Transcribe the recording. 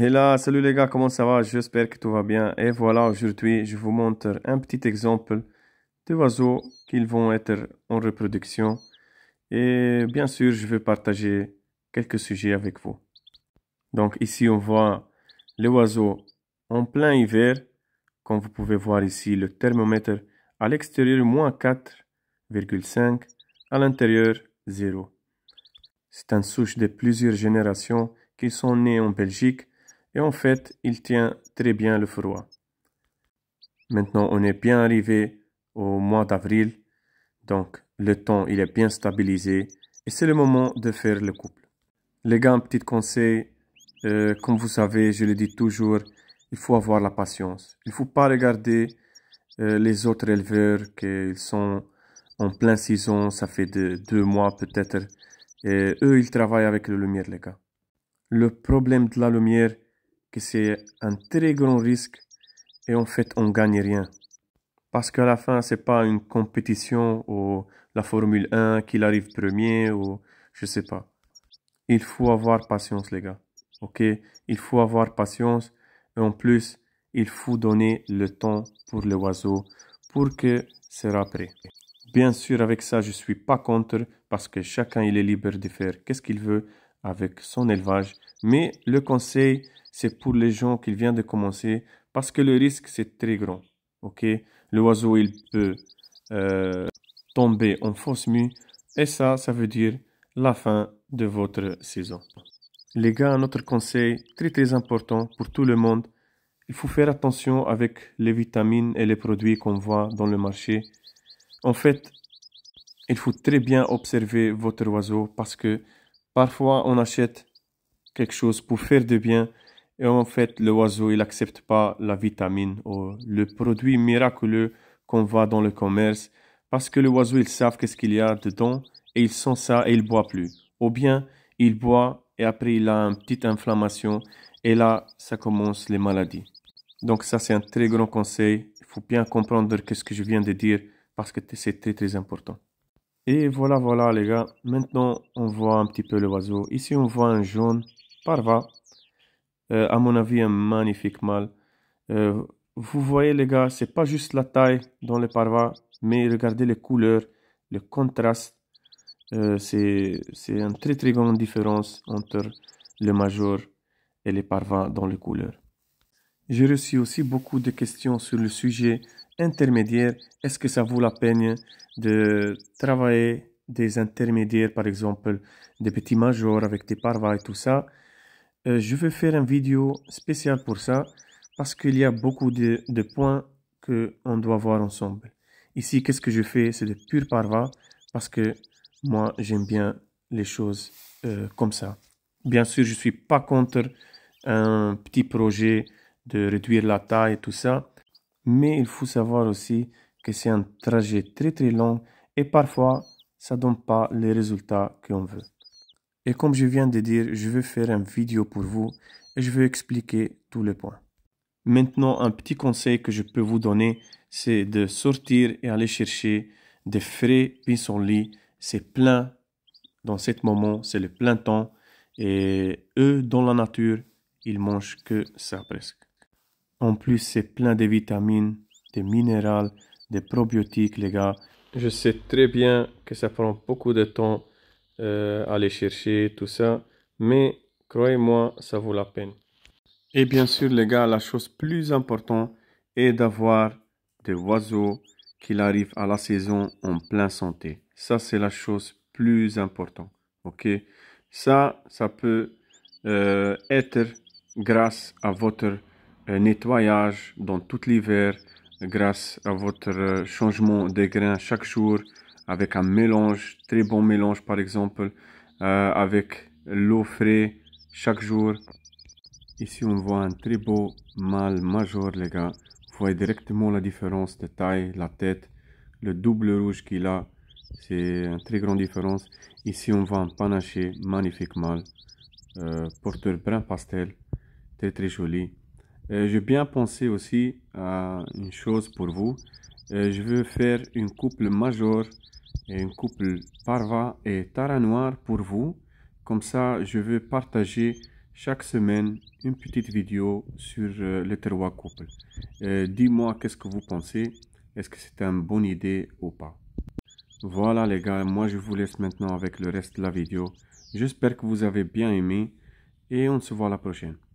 Hello, salut les gars, comment ça va J'espère que tout va bien. Et voilà, aujourd'hui, je vous montre un petit exemple d'oiseaux oiseaux qui vont être en reproduction. Et bien sûr, je vais partager quelques sujets avec vous. Donc ici, on voit les oiseaux en plein hiver. Comme vous pouvez voir ici, le thermomètre à l'extérieur, moins 4,5, à l'intérieur, 0. C'est un souche de plusieurs générations qui sont nés en Belgique et en fait, il tient très bien le froid. Maintenant, on est bien arrivé au mois d'avril, donc le temps il est bien stabilisé et c'est le moment de faire le couple. Les gars, un petit conseil, euh, comme vous savez, je le dis toujours, il faut avoir la patience. Il ne faut pas regarder euh, les autres éleveurs qu'ils sont en plein saison, ça fait deux mois peut-être, et eux ils travaillent avec la lumière, les gars. Le problème de la lumière, que c'est un très grand risque et en fait on gagne rien. Parce qu'à la fin, c'est pas une compétition ou la Formule 1 qu'il arrive premier ou je sais pas. Il faut avoir patience, les gars. Ok? Il faut avoir patience. Et en plus, il faut donner le temps pour les oiseaux pour que sera prêt. Bien sûr, avec ça, je suis pas contre parce que chacun il est libre de faire qu'est-ce qu'il veut avec son élevage. Mais le conseil, c'est pour les gens qui viennent de commencer parce que le risque c'est très grand. Ok, l'oiseau il peut euh, tomber en fausse mue et ça, ça veut dire la fin de votre saison. Les gars, un autre conseil très très important pour tout le monde, il faut faire attention avec les vitamines et les produits qu'on voit dans le marché. En fait, il faut très bien observer votre oiseau parce que parfois on achète quelque chose pour faire de bien et en fait, l'oiseau, il n'accepte pas la vitamine ou le produit miraculeux qu'on voit dans le commerce parce que l'oiseau, il savent qu'est-ce qu'il y a dedans et il sent ça et il ne plus. Ou bien, il boit et après, il a une petite inflammation et là, ça commence les maladies. Donc ça, c'est un très grand conseil. Il faut bien comprendre ce que je viens de dire parce que c'est très, très important. Et voilà, voilà les gars. Maintenant, on voit un petit peu l'oiseau. Ici, on voit un jaune. Parva, euh, à mon avis, un magnifique mal. Euh, vous voyez, les gars, c'est pas juste la taille dans les parvas, mais regardez les couleurs, le contraste. Euh, c'est une très très grande différence entre le major et les parvas dans les couleurs. J'ai reçu aussi beaucoup de questions sur le sujet intermédiaire. Est-ce que ça vaut la peine de travailler des intermédiaires, par exemple des petits majors avec des parvas et tout ça euh, je vais faire une vidéo spéciale pour ça parce qu'il y a beaucoup de, points que on doit voir ensemble. Ici, qu'est-ce que je fais C'est de pur parva parce que moi, j'aime bien les choses euh, comme ça. Bien sûr, je suis pas contre un petit projet de réduire la taille et tout ça, mais il faut savoir aussi que c'est un trajet très très long et parfois ça donne pas les résultats qu'on veut. Et comme je viens de dire, je vais faire une vidéo pour vous et je vais expliquer tous les points. Maintenant, un petit conseil que je peux vous donner, c'est de sortir et aller chercher des frais lit C'est plein dans ce moment, c'est le plein temps. Et eux, dans la nature, ils mangent que ça presque. En plus, c'est plein de vitamines, de minéraux, de probiotiques, les gars. Je sais très bien que ça prend beaucoup de temps euh, aller chercher tout ça. Mais croyez-moi, ça vaut la peine. Et bien sûr, les gars, la chose plus importante est d'avoir des oiseaux qui arrivent à la saison en plein santé. Ça, c'est la chose plus importante. OK Ça, ça peut euh, être grâce à votre euh, nettoyage dans tout l'hiver, grâce à votre changement des grains chaque jour, avec un mélange, très bon mélange par exemple, euh, avec l'eau fraîche chaque jour. Ici on voit un très beau mâle majeur les gars. Vous voyez directement la différence de taille, la tête, le double rouge qu'il a. C'est une très grande différence. Ici on voit un panaché magnifique mâle, euh, porteur brun pastel, très très joli. Euh, j'ai bien pensé aussi à une chose pour vous. je veux faire une couple majeure et une couple Parva et Tara Noir pour vous. Comme ça, je vais partager chaque semaine une petite vidéo sur euh, les trois couples. Dis-moi qu'est-ce que vous pensez. Est-ce que c'est une bonne idée ou pas Voilà les gars, moi je vous laisse maintenant avec le reste de la vidéo. J'espère que vous avez bien aimé et on se voit la prochaine.